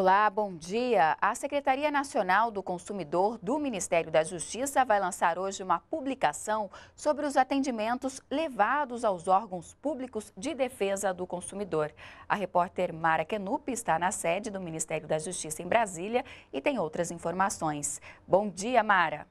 Olá, bom dia. A Secretaria Nacional do Consumidor do Ministério da Justiça vai lançar hoje uma publicação sobre os atendimentos levados aos órgãos públicos de defesa do consumidor. A repórter Mara Kenup está na sede do Ministério da Justiça em Brasília e tem outras informações. Bom dia, Mara.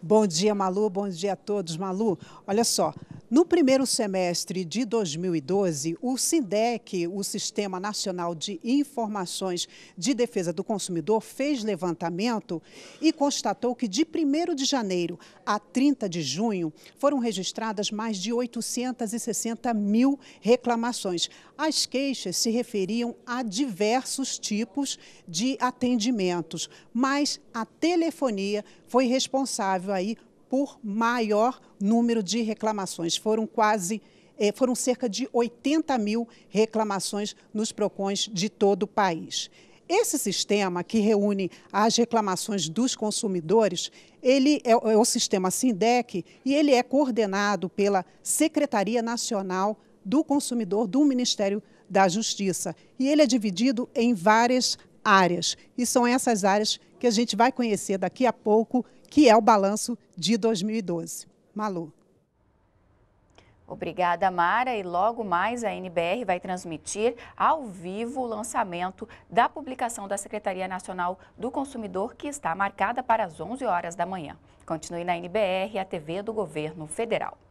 Bom dia, Malu. Bom dia a todos. Malu, olha só, no primeiro semestre de 2012, o SINDEC, o Sistema Nacional de Informações de Defesa do Consumidor, fez levantamento e constatou que de 1 de janeiro a 30 de junho foram registradas mais de 860 mil reclamações. As queixas se referiam a diversos tipos de atendimentos, mas a telefonia foi responsável aí por maior número de reclamações. Foram quase eh, foram cerca de 80 mil reclamações nos PROCONs de todo o país. Esse sistema que reúne as reclamações dos consumidores, ele é, é o sistema SINDEC e ele é coordenado pela Secretaria Nacional do Consumidor do Ministério da Justiça. E ele é dividido em várias áreas. E são essas áreas que a gente vai conhecer daqui a pouco que é o balanço de 2012. Malu. Obrigada, Mara. E logo mais a NBR vai transmitir ao vivo o lançamento da publicação da Secretaria Nacional do Consumidor, que está marcada para as 11 horas da manhã. Continue na NBR, a TV do Governo Federal.